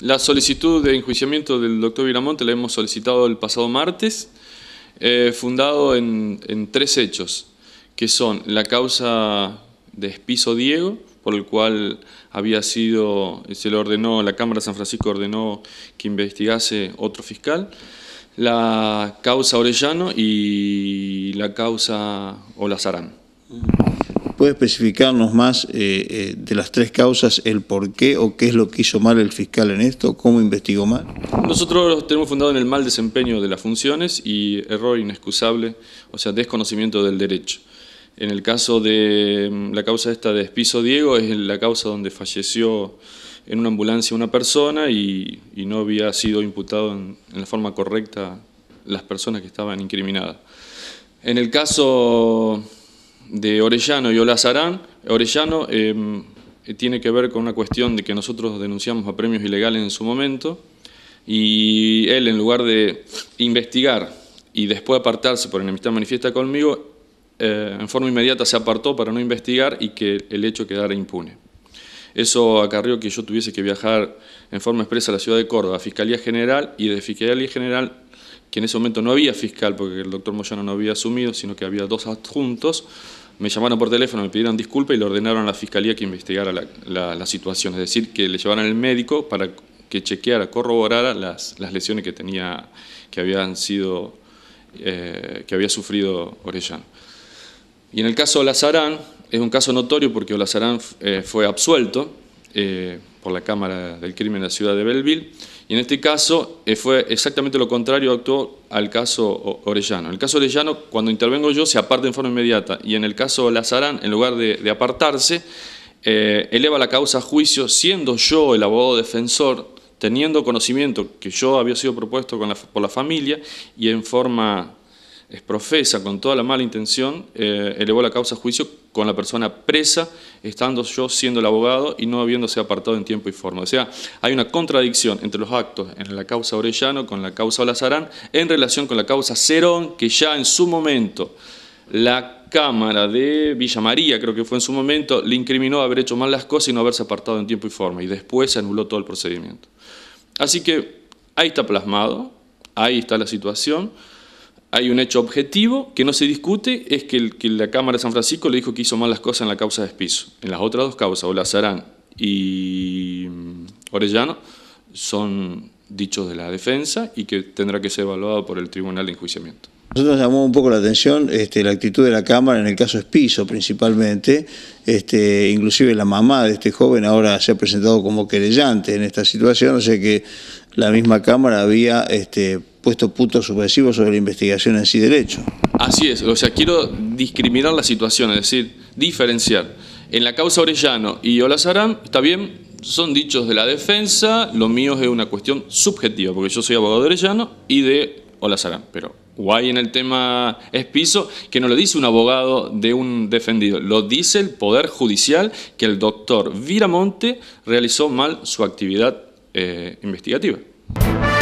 La solicitud de enjuiciamiento del doctor Viramonte la hemos solicitado el pasado martes, eh, fundado en, tres hechos, que son la causa de Espiso Diego, por el cual había sido, se le ordenó, la Cámara de San Francisco ordenó que investigase otro fiscal, la causa Orellano y la causa Olazarán. ¿Puede especificarnos más eh, eh, de las tres causas el por qué o qué es lo que hizo mal el fiscal en esto? ¿Cómo investigó mal? Nosotros tenemos fundado en el mal desempeño de las funciones y error inexcusable, o sea, desconocimiento del derecho. En el caso de mm, la causa esta de Espiso Diego, es la causa donde falleció en una ambulancia una persona y, no había sido imputado en la forma correcta las personas que estaban incriminadas. En el caso de Orellano y Olazarán, Orellano em, tiene que ver con una cuestión de que nosotros denunciamos a premios ilegales en su momento y él en lugar de investigar y después apartarse por enemistad manifiesta conmigo, eh, en forma inmediata se apartó para no investigar y que el hecho quedara impune. Eso acarrió que yo tuviese que viajar en forma expresa a la ciudad de Córdoba, Fiscalía General, y de Fiscalía General que en ese momento no había fiscal porque el doctor Moyano no había asumido, sino que había dos adjuntos, me llamaron por teléfono, me pidieron disculpas y le ordenaron a la fiscalía que investigara la, situación, es decir, que le llevaran al médico para que chequeara, corroborara las, lesiones que tenía, que habían sido, eh, que había sufrido Orellano. Y en el caso de Lazarán, es un caso notorio porque Olazarán eh, fue absuelto, eh, por la Cámara del Crimen de la ciudad de Belleville, y en este caso eh, fue exactamente lo contrario actuó al caso Orellano. En el caso Orellano, cuando intervengo yo, se aparta en forma inmediata, y en el caso Lazarán, en lugar de, apartarse, eh, eleva la causa a juicio, siendo yo el abogado defensor, teniendo conocimiento que yo había sido propuesto por la familia, y en forma es profesa con toda la mala intención, eh, elevó la causa a juicio con la persona presa, estando yo siendo el abogado y no habiéndose apartado en tiempo y forma. O sea, hay una contradicción entre los actos en la causa Orellano con la causa Olazarán en relación con la causa Cerón, que ya en su momento la Cámara de Villa María, creo que fue en su momento, le incriminó haber hecho mal las cosas y no haberse apartado en tiempo y forma, y después se anuló todo el procedimiento. Así que ahí está plasmado, ahí está la situación hay un hecho objetivo que no se discute, es que, el, que, la Cámara de San Francisco le dijo que hizo mal las cosas en la causa de Espizo. En las otras dos causas, Olazarán y mm, Orellano, son dichos de la defensa y que tendrá que ser evaluado por el Tribunal de Enjuiciamiento. Nosotros llamó un poco la atención este, la actitud de la Cámara en el caso Espizo principalmente, este, inclusive la mamá de este joven ahora se ha presentado como querellante en esta situación, o sea que la misma Cámara había este, puesto puntos subversivos sobre la investigación en sí derecho. Así es, o sea, quiero discriminar la situación, es decir, diferenciar. En la causa Orellano y Olazarán, está bien, son dichos de la defensa, lo mío es una cuestión subjetiva, porque yo soy abogado de Orellano y de Olazarán, pero guay en el tema piso, que no lo dice un abogado de un defendido, lo dice el Poder Judicial que el doctor Viramonte realizó mal su actividad eh, investigativa.